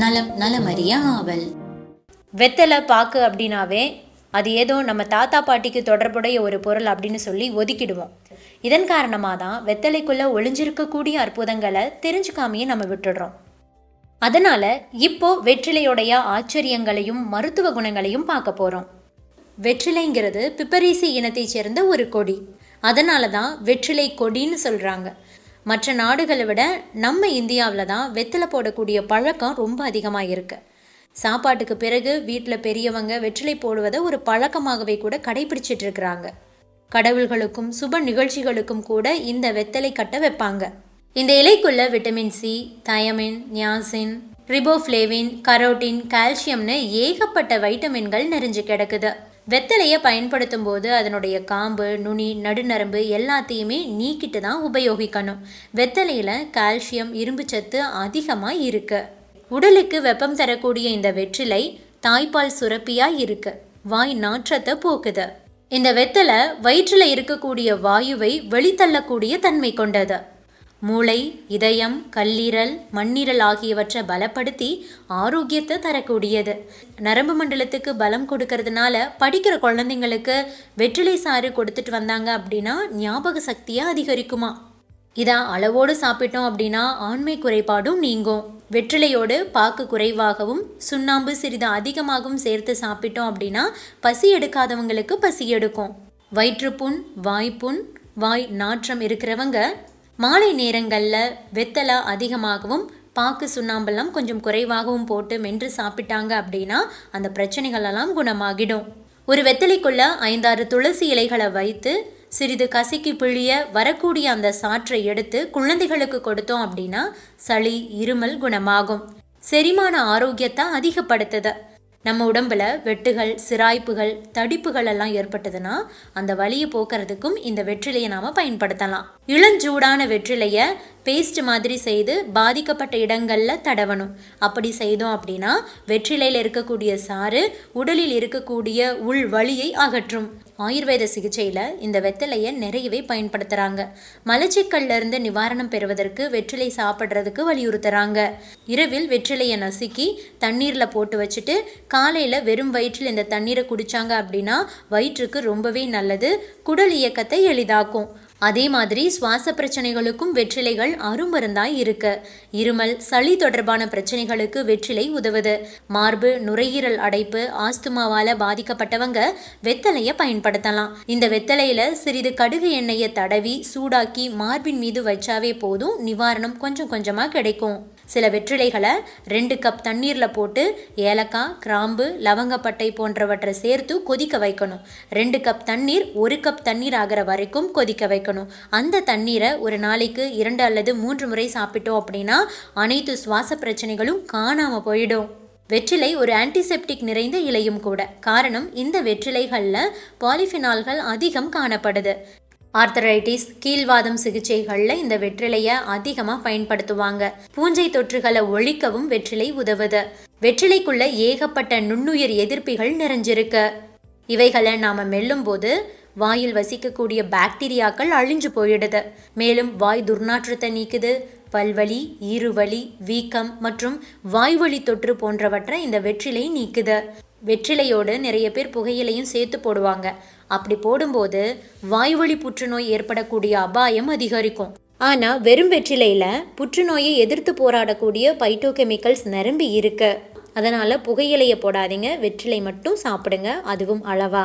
நலம் நலமறிய ஆவல் வெத்தலை பாக்கு அப்படின்னாவே அது ஏதோ நம்ம தாத்தா பாட்டிக்கு தொடர்புடைய ஒரு பொருள் அப்படின்னு சொல்லி ஒதுக்கிடுவோம் இதன் காரணமாக தான் வெத்தலைக்குள்ளே ஒளிஞ்சிருக்கக்கூடிய அற்புதங்களை தெரிஞ்சுக்காமையே நம்ம விட்டுடுறோம் அதனால் இப்போ வெற்றிலையுடைய ஆச்சரியங்களையும் மருத்துவ குணங்களையும் பார்க்க போகிறோம் வெற்றிலைங்கிறது பிப்பரீசி இனத்தைச் சேர்ந்த ஒரு கொடி அதனால தான் வெற்றிலை கொடின்னு சொல்கிறாங்க மற்ற நாடுகளை விட நம்ம இந்தியாவில் தான் வெத்தலை போடக்கூடிய பழக்கம் ரொம்ப அதிகமாக இருக்குது சாப்பாட்டுக்கு பிறகு வீட்டில் பெரியவங்க வெற்றிலை போடுவதை ஒரு பழக்கமாகவே கூட கடைபிடிச்சிட்டு இருக்கிறாங்க கடவுள்களுக்கும் சுப நிகழ்ச்சிகளுக்கும் கூட இந்த வெத்தலை கட்ட வைப்பாங்க இந்த இலைக்குள்ள vitamin C thiamine niacin riboflavin carotene கால்சியம்னு ஏகப்பட்ட வைட்டமின்கள் நிறைஞ்சு கிடக்குது வெத்தலையை பயன்படுத்தும் போது அதனுடைய காம்பு நுனி நடுநரம்பு எல்லாத்தையுமே நீக்கிட்டு தான் உபயோகிக்கணும் வெத்தலையில் கால்சியம் இரும்புச்சத்து அதிகமாக இருக்குது உடலுக்கு வெப்பம் தரக்கூடிய இந்த வெற்றிலை தாய்ப்பால் சுரப்பியாக இருக்குது வாய் நாற்றத்தை போக்குது இந்த வெத்தலை வயிற்றில் இருக்கக்கூடிய வாயுவை வெளித்தள்ளக்கூடிய தன்மை கொண்டது மூளை இதயம் கல்லீரல் மண்ணீரல் ஆகியவற்றை பலப்படுத்தி ஆரோக்கியத்தை தரக்கூடியது நரம்பு மண்டலத்துக்கு பலம் கொடுக்கறதுனால படிக்கிற குழந்தைங்களுக்கு வெற்றிலை சாறு கொடுத்துட்டு வந்தாங்க அப்படின்னா ஞாபக சக்தியை அதிகரிக்குமா இதை அளவோடு சாப்பிட்டோம் அப்படின்னா ஆண்மை குறைபாடும் நீங்கும் வெற்றிலையோடு பாக்கு குறைவாகவும் சுண்ணாம்பு சிறிது அதிகமாகவும் சேர்த்து சாப்பிட்டோம் அப்படின்னா பசி எடுக்காதவங்களுக்கு பசி எடுக்கும் வயிற்றுப்புண் வாய்ப்புண் வாய் நாற்றம் இருக்கிறவங்க மாலை நேரங்களில் வெத்தலை அதிகமாகவும் பாக்கு சுண்ணாம்பெல்லாம் கொஞ்சம் குறைவாகவும் போட்டு மென்று சாப்பிட்டாங்க அப்படின்னா அந்த பிரச்சனைகளெல்லாம் குணமாகிடும் ஒரு வெத்தலைக்குள்ள ஐந்தாறு துளசி இலைகளை வைத்து சிறிது கசக்கி பிழிய வரக்கூடிய அந்த சாற்றை எடுத்து குழந்தைகளுக்கு கொடுத்தோம் அப்படின்னா சளி இருமல் குணமாகும் செரிமான ஆரோக்கியத்தை அதிகப்படுத்துதை நம்ம உடம்பில் வெட்டுகள் சிராய்ப்புகள் தடிப்புகள் எல்லாம் ஏற்பட்டதுன்னா அந்த வலியை போக்குறதுக்கும் இந்த வெற்றிலையை நாம் பயன்படுத்தலாம் இளஞ்சூடான வெற்றிலையை பேஸ்ட் மாதிரி செய்து பாதிக்கப்பட்ட இடங்களில் தடவணும் அப்படி செய்தோம் அப்படின்னா வெற்றிலையில் இருக்கக்கூடிய சாறு உடலில் இருக்கக்கூடிய உள் வலியை அகற்றும் ஆயுர்வேத சிகிச்சையில் இந்த வெத்தலையை நிறையவே பயன்படுத்துகிறாங்க மலச்சிக்கல்லிருந்து நிவாரணம் பெறுவதற்கு வெற்றிலை சாப்பிட்றதுக்கு வலியுறுத்துகிறாங்க இரவில் வெற்றிலையை நசுக்கி தண்ணீரில் போட்டு வச்சுட்டு காலையில் வெறும் வயிற்றில் இந்த தண்ணீரை குடித்தாங்க அப்படின்னா வயிற்றுக்கு ரொம்பவே நல்லது குடல் இயக்கத்தை எளிதாக்கும் அதே மாதிரி சுவாச பிரச்சனைகளுக்கும் வெற்றிலைகள் அருமருந்தாய் இருக்கு இருமல் சளி தொடர்பான பிரச்சனைகளுக்கு வெற்றிலை உதவுது மார்பு நுரையீரல் அடைப்பு ஆஸ்துமாவால பாதிக்கப்பட்டவங்க வெத்தலையை பயன்படுத்தலாம் இந்த வெத்தலையில சிறிது கடுகு எண்ணெயை தடவி சூடாக்கி மார்பின் மீது வச்சாவே போதும் நிவாரணம் கொஞ்சம் கொஞ்சமாக கிடைக்கும் சில வெற்றிலைகளை ரெண்டு கப் தண்ணீரில் போட்டு ஏலக்காய் கிராம்பு லவங்கப்பட்டை போன்றவற்றை சேர்த்து கொதிக்க வைக்கணும் ரெண்டு கப் தண்ணீர் ஒரு கப் தண்ணீர் ஆகிற வரைக்கும் கொதிக்க வைக்கணும் அந்த தண்ணீரை ஒரு நாளைக்கு இரண்டு அல்லது மூன்று முறை சாப்பிட்டோம் அப்படின்னா அனைத்து சுவாச பிரச்சனைகளும் காணாமல் போயிடும் வெற்றிலை ஒரு ஆன்டிசெப்டிக் நிறைந்த இலையும் கூட காரணம் இந்த வெற்றிலைகளில் பாலிஃபினால்கள் அதிகம் காணப்படுது ஆர்த்தரைட்டிஸ் கீழ்வாதம் சிகிச்சைகளில் இந்த வெற்றிலையை அதிகமாக பயன்படுத்துவாங்க பூஞ்சை தொற்றுகளை ஒழிக்கவும் வெற்றிலை உதவுது வெற்றிலைக்குள்ள ஏகப்பட்ட நுண்ணுயிர் எதிர்ப்பிகள் நிறைஞ்சிருக்கு இவைகளை நாம் மெல்லும்போது வாயில் வசிக்கக்கூடிய பாக்டீரியாக்கள் அழிஞ்சு போயிடுது மேலும் வாய் துர்நாற்றத்தை நீக்குது பல்வலி ஈறுவலி வீக்கம் மற்றும் வாய்வழி தொற்று போன்றவற்றை இந்த வெற்றிலை நீக்குது வெற்றிலையோடு நிறைய பேர் புகையிலையும் சேர்த்து போடுவாங்க அப்படி போடும்போது வாய்வழி புற்றுநோய் ஏற்படக்கூடிய அபாயம் அதிகரிக்கும் ஆனால் வெறும் வெற்றிலையில் புற்றுநோயை எதிர்த்து போராடக்கூடிய பைட்டோகெமிக்கல்ஸ் நிரம்பி இருக்கு அதனால் புகையிலையை போடாதீங்க வெற்றிலை மட்டும் சாப்பிடுங்க அதுவும் அளவா